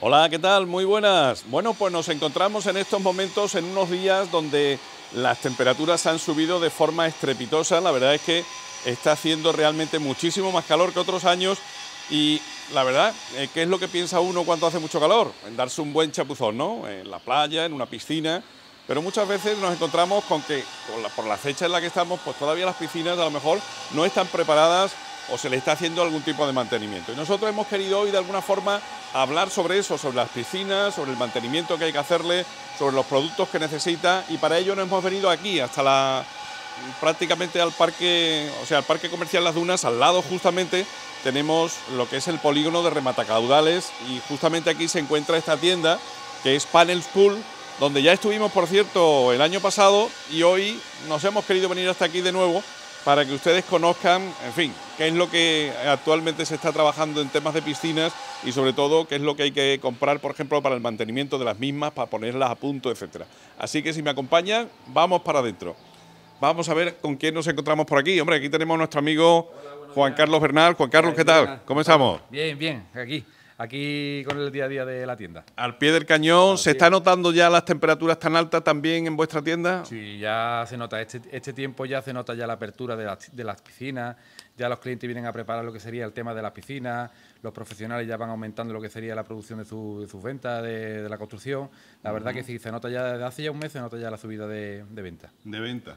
Hola, ¿qué tal? Muy buenas. Bueno, pues nos encontramos en estos momentos en unos días donde las temperaturas han subido de forma estrepitosa. La verdad es que está haciendo realmente muchísimo más calor que otros años y la verdad, eh, ¿qué es lo que piensa uno cuando hace mucho calor? En darse un buen chapuzón, ¿no? En la playa, en una piscina. Pero muchas veces nos encontramos con que por la, fecha en la que estamos, pues todavía las piscinas a lo mejor no están preparadas o se le está haciendo algún tipo de mantenimiento. Y nosotros hemos querido hoy de alguna forma hablar sobre eso, sobre las piscinas, sobre el mantenimiento que hay que hacerle, sobre los productos que necesita y para ello nos hemos venido aquí hasta la prácticamente al parque, o sea, al parque comercial Las Dunas, al lado justamente tenemos lo que es el polígono de rematacaudales y justamente aquí se encuentra esta tienda que es Panel Pool, donde ya estuvimos, por cierto, el año pasado y hoy nos hemos querido venir hasta aquí de nuevo para que ustedes conozcan, en fin, qué es lo que actualmente se está trabajando en temas de piscinas y sobre todo qué es lo que hay que comprar, por ejemplo, para el mantenimiento de las mismas, para ponerlas a punto, etcétera. Así que si me acompañan, vamos para adentro. Vamos a ver con quién nos encontramos por aquí. Hombre, aquí tenemos a nuestro amigo Juan Carlos Bernal. Juan Carlos, ¿qué tal? ¿Cómo estamos? Bien, bien, aquí aquí con el día a día de la tienda. Al pie del cañón, ¿se está notando ya las temperaturas tan altas también en vuestra tienda? Sí, ya se nota, este, este tiempo ya se nota ya la apertura de, las piscinas, ya los clientes vienen a preparar lo que sería el tema de las piscinas, los profesionales ya van aumentando lo que sería la producción de, sus ventas, de, la construcción. La verdad que sí, se nota ya desde hace ya un mes, se nota ya la subida de, de venta. De venta.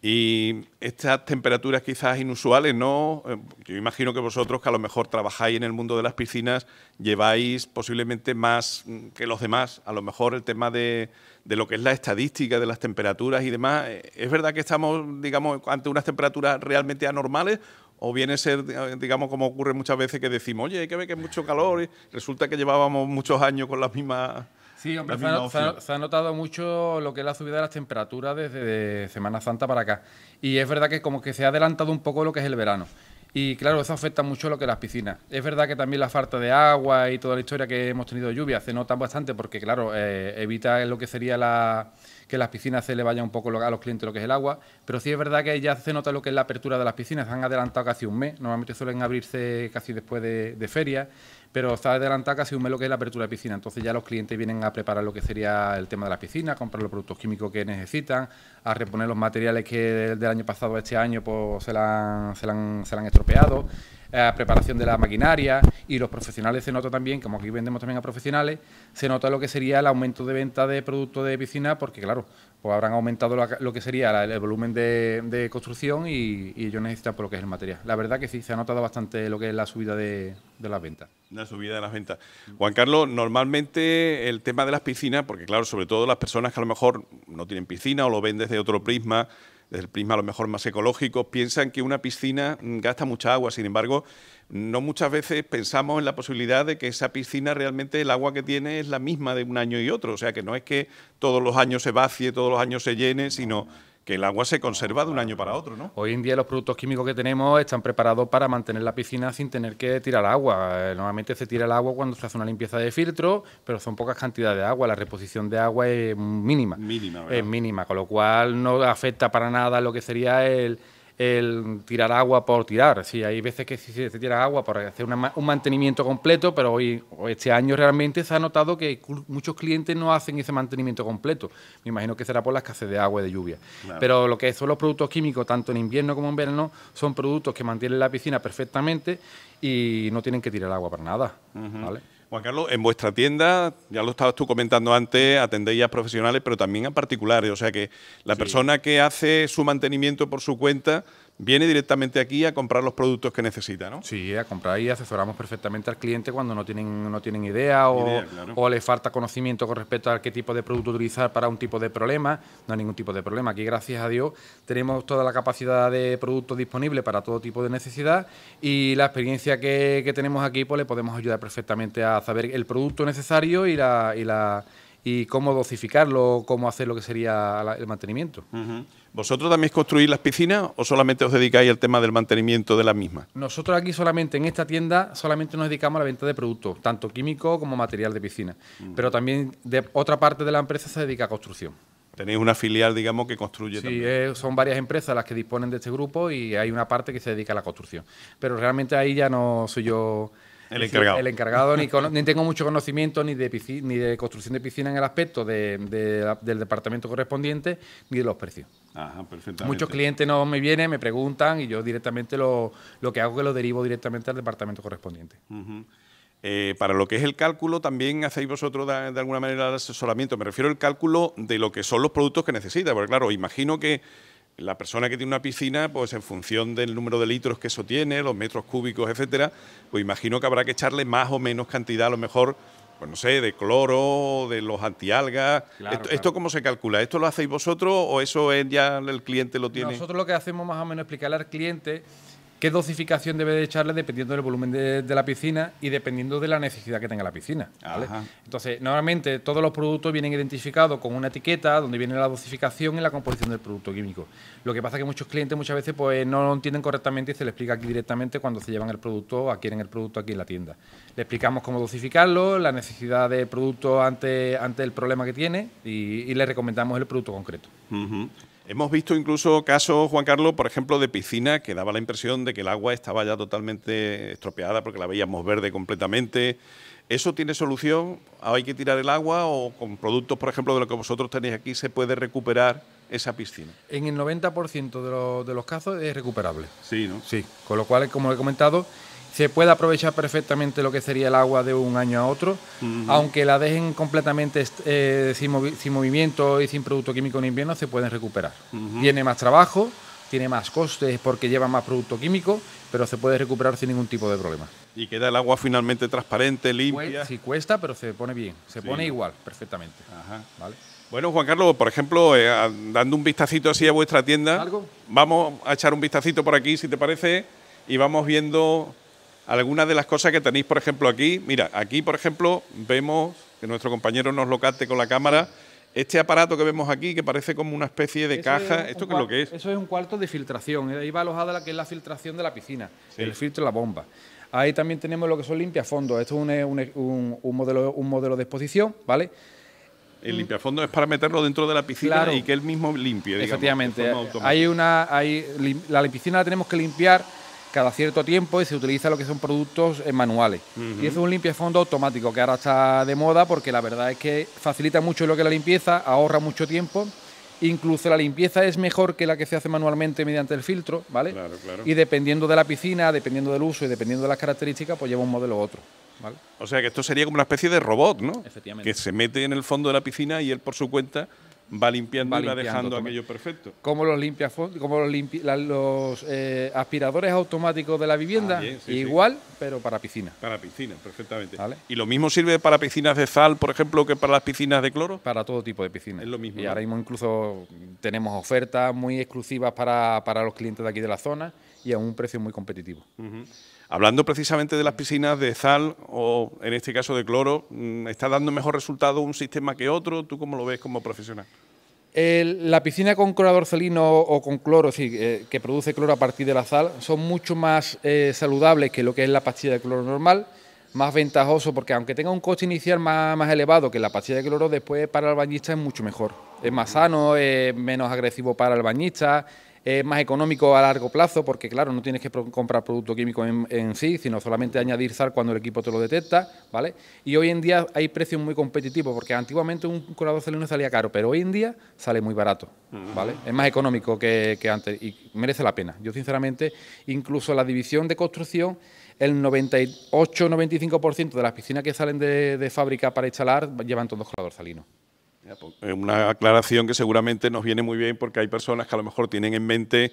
Y estas temperaturas quizás inusuales, ¿no? Eh, yo imagino que vosotros, que a lo mejor trabajáis en el mundo de las piscinas, lleváis posiblemente más mm, que los demás, a lo mejor el tema de, lo que es la estadística de las temperaturas y demás. Eh, ¿Es verdad que estamos, digamos, ante unas temperaturas realmente anormales o viene a ser, eh, digamos, como ocurre muchas veces que decimos, oye, hay que ver que es mucho calor y resulta que llevábamos muchos años con las mismas Sí, hombre, se ha, notado mucho lo que es la subida de las temperaturas desde Semana Santa para acá. Y es verdad que como que se ha adelantado un poco lo que es el verano. Y claro, eso afecta mucho lo que las piscinas. Es verdad que también la falta de agua y toda la historia que hemos tenido de lluvia se nota bastante porque, claro, eh, evita lo que sería la que las piscinas se le vaya un poco a los clientes lo que es el agua, pero sí es verdad que ya se nota lo que es la apertura de las piscinas, se han adelantado casi un mes, normalmente suelen abrirse casi después de, de ferias, pero está adelantada casi un mes lo que es la apertura de piscina. Entonces ya los clientes vienen a preparar lo que sería el tema de la piscina, a comprar los productos químicos que necesitan, a reponer los materiales que del año pasado a este año pues, se, se la han estropeado la eh, preparación de la maquinaria y los profesionales se nota también, como aquí vendemos también a profesionales, se nota lo que sería el aumento de venta de productos de piscina, porque claro, pues habrán aumentado lo, que sería el volumen de, construcción y, ellos necesitan por lo que es el material. La verdad que sí, se ha notado bastante lo que es la subida de, las ventas. La subida de las ventas. Juan Carlos, normalmente el tema de las piscinas, porque claro, sobre todo las personas que a lo mejor no tienen piscina o lo ven desde otro prisma, desde el prisma a lo mejor más ecológico, piensan que una piscina mm, gasta mucha agua, sin embargo, no muchas veces pensamos en la posibilidad de que esa piscina realmente el agua que tiene es la misma de un año y otro, o sea que no es que todos los años se vacie, todos los años se llene, sino que el agua se conserva de un año para otro, ¿no? Hoy en día los productos químicos que tenemos están preparados para mantener la piscina sin tener que tirar agua. Eh, normalmente se tira el agua cuando se hace una limpieza de filtro, pero son pocas cantidades de agua. La reposición de agua es mínima. Mínima, ¿verdad? Es mínima, con lo cual no afecta para nada lo que sería el el tirar agua por tirar. si hay veces que se tira agua para hacer un mantenimiento completo, pero hoy, este año realmente se ha notado que muchos clientes no hacen ese mantenimiento completo. Me imagino que será por la escasez de agua y de lluvia. Pero lo que son los productos químicos, tanto en invierno como en verano, son productos que mantienen la piscina perfectamente y no tienen que tirar agua para nada. ¿vale? Juan Carlos, en vuestra tienda, ya lo estabas tú comentando antes, atendéis a profesionales, pero también a particulares. O sea que la persona que hace su mantenimiento por su cuenta viene directamente aquí a comprar los productos que necesita, ¿no? Sí, a comprar y asesoramos perfectamente al cliente cuando no tienen, no tienen idea, o, o le falta conocimiento con respecto a qué tipo de producto utilizar para un tipo de problema. No hay ningún tipo de problema. Aquí, gracias a Dios, tenemos toda la capacidad de productos disponible para todo tipo de necesidad y la experiencia que, tenemos aquí, pues le podemos ayudar perfectamente a saber el producto necesario y la, y la y cómo dosificarlo, cómo hacer lo que sería el mantenimiento. ¿Vosotros también construís las piscinas o solamente os dedicáis al tema del mantenimiento de las mismas? Nosotros aquí solamente, en esta tienda, solamente nos dedicamos a la venta de productos, tanto químico como material de piscina. Mm. Pero también de otra parte de la empresa se dedica a construcción. Tenéis una filial, digamos, que construye sí, también. Eh, son varias empresas las que disponen de este grupo y hay una parte que se dedica a la construcción. Pero realmente ahí ya no soy yo el encargado. el encargado, ni, tengo mucho conocimiento ni de, ni de construcción de piscina en el aspecto del departamento correspondiente, ni de los precios. Ajá, perfectamente. Muchos clientes no me vienen, me preguntan y yo directamente lo, lo que hago es que lo derivo directamente al departamento correspondiente. Eh, para lo que es el cálculo, también hacéis vosotros de, alguna manera el asesoramiento. Me refiero al cálculo de lo que son los productos que necesita, porque claro, imagino que la persona que tiene una piscina, pues en función del número de litros que eso tiene, los metros cúbicos, etcétera, pues imagino que habrá que echarle más o menos cantidad, a lo mejor, pues no sé, de cloro, de los antialgas. esto, cómo se calcula? ¿Esto lo hacéis vosotros o eso es ya el cliente lo tiene? Nosotros lo que hacemos más o menos es explicarle al cliente qué dosificación debe de echarle dependiendo del volumen de, la piscina y dependiendo de la necesidad que tenga la piscina. Entonces, normalmente todos los productos vienen identificados con una etiqueta donde viene la dosificación y la composición del producto químico. Lo que pasa es que muchos clientes muchas veces pues, no lo entienden correctamente y se le explica aquí directamente cuando se llevan el producto o adquieren el producto aquí en la tienda. Le explicamos cómo dosificarlo, la necesidad del producto ante, ante el problema que tiene y, le recomendamos el producto concreto. Hemos visto incluso casos, Juan Carlos, por ejemplo, de piscina que daba la impresión de que el agua estaba ya totalmente estropeada porque la veíamos verde completamente. ¿Eso tiene solución? ¿Hay que tirar el agua o con productos, por ejemplo, de lo que vosotros tenéis aquí, se puede recuperar esa piscina? En el 90% de, los casos es recuperable. Sí, ¿no? Sí, con lo cual, como he comentado, se puede aprovechar perfectamente lo que sería el agua de un año a otro, aunque la dejen completamente eh, sin, movimiento y sin producto químico en invierno, se pueden recuperar. Tiene más trabajo, tiene más costes porque lleva más producto químico, pero se puede recuperar sin ningún tipo de problema. Y queda el agua finalmente transparente, limpia. sí cuesta, pero se pone bien, se pone igual, perfectamente. Bueno, Juan Carlos, por ejemplo, eh, dando un vistacito así a vuestra tienda, vamos a echar un vistacito por aquí, si te parece, y vamos viendo algunas de las cosas que tenéis, por ejemplo, aquí. Mira, aquí, por ejemplo, vemos que nuestro compañero nos lo cate con la cámara. Este aparato que vemos aquí, que parece como una especie de caja, ¿esto qué es lo que es? Eso es un cuarto de filtración, ¿eh? ahí va alojada la que es la filtración de la piscina, el filtro de la bomba. Ahí también tenemos lo que son limpiafondos, esto es un, un, modelo, un modelo de exposición, ¿vale? El limpiafondo es para meterlo dentro de la piscina y que él mismo limpie. Digamos, Efectivamente. Hay una, la piscina la tenemos que limpiar cada cierto tiempo y se utiliza lo que son productos eh, manuales. Y es un limpiafondo automático que ahora está de moda porque la verdad es que facilita mucho lo que es la limpieza, ahorra mucho tiempo. Incluso la limpieza es mejor que la que se hace manualmente mediante el filtro, ¿vale? Y dependiendo de la piscina, dependiendo del uso y dependiendo de las características, pues lleva un modelo u otro. ¿Vale? O sea que esto sería como una especie de robot, ¿no? Que se mete en el fondo de la piscina y él por su cuenta va limpiando y va dejando aquello perfecto. Como los limpia, como los, los eh, aspiradores automáticos de la vivienda, ah, igual, pero para piscina. Para piscina, perfectamente. ¿Y lo mismo sirve para piscinas de sal, por ejemplo, que para las piscinas de cloro? Para todo tipo de piscinas. Es lo mismo. Y ahora mismo incluso tenemos ofertas muy exclusivas para, los clientes de aquí de la zona y a un precio muy competitivo. Hablando precisamente de las piscinas de sal o en este caso de cloro, mm, ¿está dando mejor resultado un sistema que otro? ¿Tú cómo lo ves como profesional? la piscina con clorador salino o con cloro, eh, que produce cloro a partir de la sal, son mucho más eh, saludables que lo que es la pastilla de cloro normal, más ventajoso porque aunque tenga un coste inicial más, más elevado que la pastilla de cloro, después para el bañista es mucho mejor. Es más sano, es menos agresivo para el bañista, es eh, más económico a largo plazo porque, claro, no tienes que comprar producto químico en, sí, sino solamente añadir sal cuando el equipo te lo detecta, ¿vale? Y hoy en día hay precios muy competitivos porque antiguamente un colador salino salía caro, pero hoy en día sale muy barato, ¿vale? Es más económico que, antes y merece la pena. Yo, sinceramente, incluso la división de construcción el 98-95% de las piscinas que salen de, fábrica para instalar llevan todos colador salino. Pues, una aclaración que seguramente nos viene muy bien porque hay personas que a lo mejor tienen en mente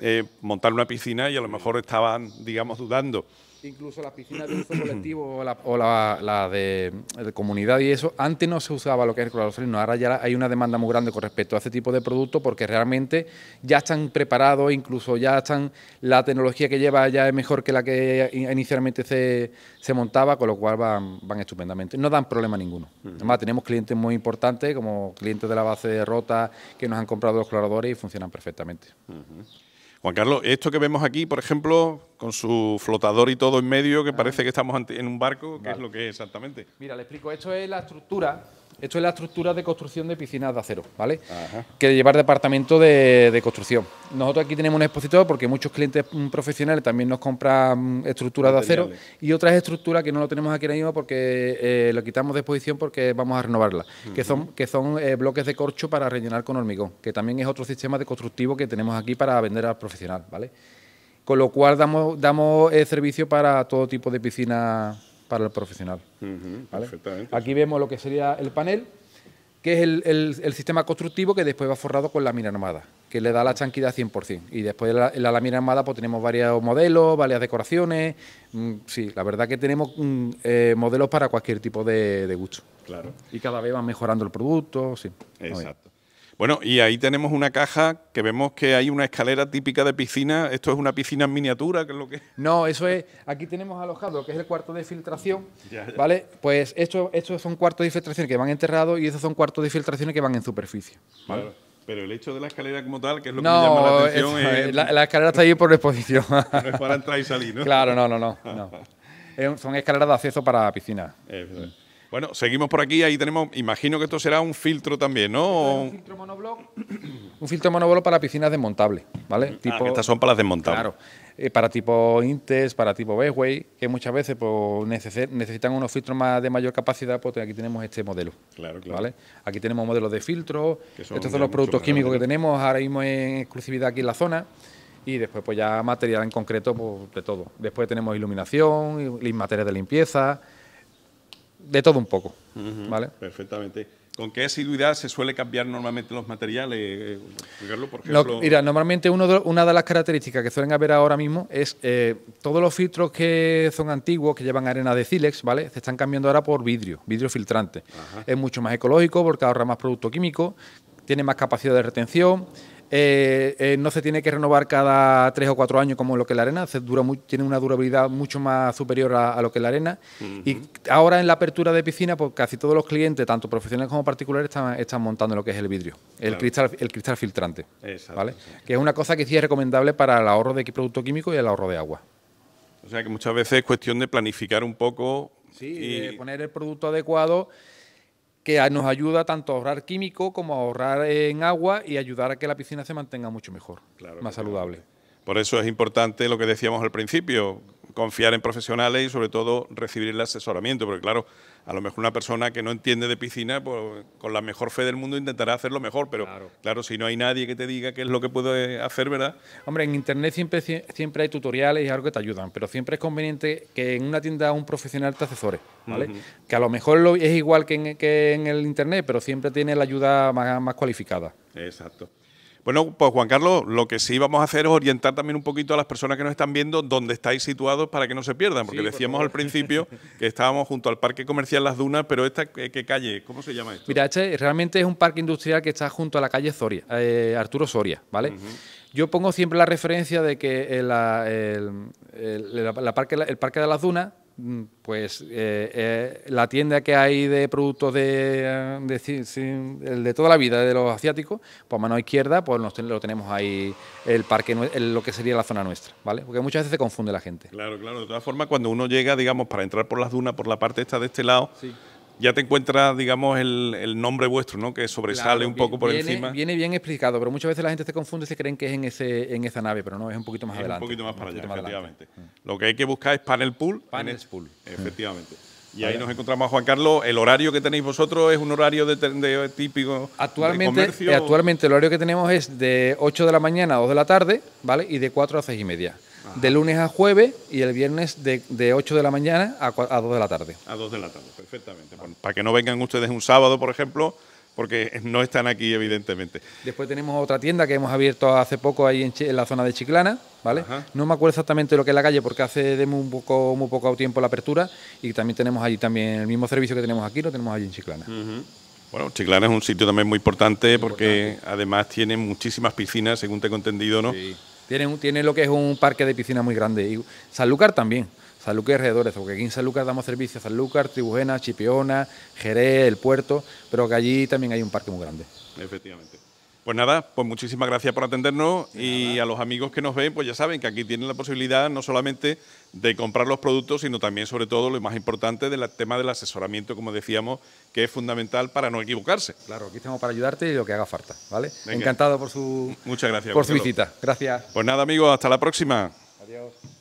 eh, montar una piscina y a lo mejor estaban, digamos, dudando incluso las piscinas de uso colectivo o, la, o la, de, comunidad y eso, antes no se usaba lo que es el clorofrenino, ahora ya hay una demanda muy grande con respecto a este tipo de producto porque realmente ya están preparados, incluso ya están, la tecnología que lleva ya es mejor que la que inicialmente se, montaba, con lo cual van, van estupendamente, no dan problema ninguno. Además tenemos clientes muy importantes como clientes de la base de Rota que nos han comprado los cloradores y funcionan perfectamente. Juan Carlos, esto que vemos aquí, por ejemplo, con su flotador y todo en medio, que ah. parece que estamos en un barco, ¿qué es lo que es exactamente? Mira, le explico, esto es la estructura esto es la estructura de construcción de piscinas de acero, ¿vale? Que llevar departamento de, construcción. Nosotros aquí tenemos un expositor porque muchos clientes mm, profesionales también nos compran mm, estructuras de acero y otras estructuras que no lo tenemos aquí ahora mismo porque eh, lo quitamos de exposición porque vamos a renovarla, que son, que son eh, bloques de corcho para rellenar con hormigón, que también es otro sistema de constructivo que tenemos aquí para vender al profesional, ¿vale? Con lo cual damos, damos eh, servicio para todo tipo de piscinas para el profesional. Aquí vemos lo que sería el panel, que es el, sistema constructivo que después va forrado con lámina armada, que le da la chanquidad 100%. Y después de la, lámina armada pues tenemos varios modelos, varias decoraciones. Mm, sí, la verdad que tenemos mm, eh, modelos para cualquier tipo de, de, gusto. Claro. Y cada vez van mejorando el producto, sí. Exacto. Bueno, y ahí tenemos una caja que vemos que hay una escalera típica de piscina. ¿Esto es una piscina en miniatura? Que es lo que... No, eso es... Aquí tenemos alojado lo que es el cuarto de filtración, ¿vale? Pues estos son cuartos de filtración que van enterrados y estos son cuartos de filtración que van en superficie. ¿vale? Pero el hecho de la escalera como tal, que es lo que llama la atención... Es, La, escalera está ahí por exposición. para entrar y salir, ¿no? Claro, no, no, no. no. son escaleras de acceso para piscinas. Bueno, seguimos por aquí, ahí tenemos, imagino que esto será un filtro también, ¿no? Un filtro monobloc. un filtro para piscinas desmontables, ¿vale? Ah, estas son para las desmontables. Claro. Eh, para tipo Intes, para tipo Bestway, que muchas veces pues, necesitan unos filtros más de mayor capacidad, pues aquí tenemos este modelo. Claro, claro. ¿vale? Aquí tenemos modelos de filtro... estos son los productos químicos que tenemos ahora mismo en exclusividad aquí en la zona y después pues ya material en concreto pues, de todo. Después tenemos iluminación, materias de limpieza, de todo un poco. ¿vale? Perfectamente. ¿Con qué asiduidad se suele cambiar normalmente los materiales, eh, mira, normalmente una de las características que suelen haber ahora mismo es eh, todos los filtros que son antiguos, que llevan arena de sílex, ¿vale? Se están cambiando ahora por vidrio, vidrio filtrante. Es mucho más ecológico porque ahorra más producto químico, tiene más capacidad de retención, eh, eh, no se tiene que renovar cada tres o cuatro años como lo que es la arena, tiene una durabilidad mucho más superior a, lo que es la arena. Y ahora en la apertura de piscina, pues casi todos los clientes, tanto profesionales como particulares, están, montando lo que es el vidrio, el, cristal, el cristal filtrante, ¿vale? Que es una cosa que sí es recomendable para el ahorro de producto químico y el ahorro de agua. O sea que muchas veces es cuestión de planificar un poco. Sí, y... poner el producto adecuado que nos ayuda tanto a ahorrar químico como a ahorrar en agua y ayudar a que la piscina se mantenga mucho mejor, más saludable. Por eso es importante lo que decíamos al principio, confiar en profesionales y sobre todo recibir el asesoramiento, porque claro, a lo mejor una persona que no entiende de piscina, pues, con la mejor fe del mundo intentará hacerlo mejor, pero claro. si no hay nadie que te diga qué es lo que puedo hacer, ¿verdad? Hombre, en Internet siempre, siempre hay tutoriales y algo que te ayudan, pero siempre es conveniente que en una tienda un profesional te asesore, ¿vale? Que a lo mejor es igual que en, el Internet, pero siempre tiene la ayuda más cualificada. Exacto. Bueno, pues Juan Carlos, lo que sí vamos a hacer es orientar también un poquito a las personas que nos están viendo dónde estáis situados para que no se pierdan, porque decíamos al principio que estábamos junto al Parque Comercial Las Dunas, pero esta, ¿qué calle? ¿Cómo se llama esto? Mira, este realmente es un parque industrial que está junto a la calle Soria, eh, Arturo Soria, ¿vale? Yo pongo siempre la referencia de que eh, parque, el Parque de las Dunas Mm, pues eh, eh, la tienda que hay de productos de, eh, de, toda la vida de los asiáticos, por pues mano izquierda, pues lo tenemos ahí el parque, lo que sería la zona nuestra, ¿vale? Porque muchas veces se confunde la gente. Claro, claro. De todas formas, cuando uno llega, digamos, para entrar por las dunas, por la parte esta de este lado, sí ya te encuentras, digamos, el, nombre vuestro, ¿no? Que sobresale un poco por encima. Viene bien explicado, pero muchas veces la gente se confunde y se creen que es en, ese, en esa nave, pero no, es un poquito más adelante. Un poquito más para allá, efectivamente. Lo que hay que buscar es panel pool. Panel pool. Efectivamente. Y ahí nos encontramos a Juan Carlos. ¿El horario que tenéis vosotros es un horario de, típico actualmente, Actualmente el horario que tenemos es de 8 de la mañana a 2 de la tarde, ¿vale? Y de 4 a 6 y media de lunes a jueves y el viernes de, de 8 de la mañana a, a, 2 de la tarde. A 2 de la tarde, perfectamente. para que no vengan ustedes un sábado, por ejemplo, porque no están aquí, evidentemente. Después tenemos otra tienda que hemos abierto hace poco ahí en, la zona de Chiclana, ¿vale? No me acuerdo exactamente lo que es la calle porque hace de muy poco, muy poco tiempo la apertura y también tenemos allí también el mismo servicio que tenemos aquí, lo tenemos allí en Chiclana. Bueno, Chiclana es un sitio también muy importante, porque además tiene muchísimas piscinas, según tengo entendido, ¿no? Sí. Tiene, lo que es un parque de piscina muy grande. Y Sanlúcar también. Sanlúcar y alrededores, porque aquí en Sanlúcar damos servicio a Sanlúcar, Tribujena, Chipiona, Jerez, El Puerto, pero que allí también hay un parque muy grande. Efectivamente. Pues nada, pues muchísimas gracias por atendernos y a los amigos que nos ven, pues ya saben que aquí tienen la posibilidad no solamente de comprar los productos, sino también, sobre todo, lo más importante del tema del asesoramiento, como decíamos, que es fundamental para no equivocarse. Claro, aquí estamos para ayudarte y lo que haga falta, ¿vale? Encantado por su, por su visita. Gracias. Pues nada, amigos, hasta la próxima. Adiós.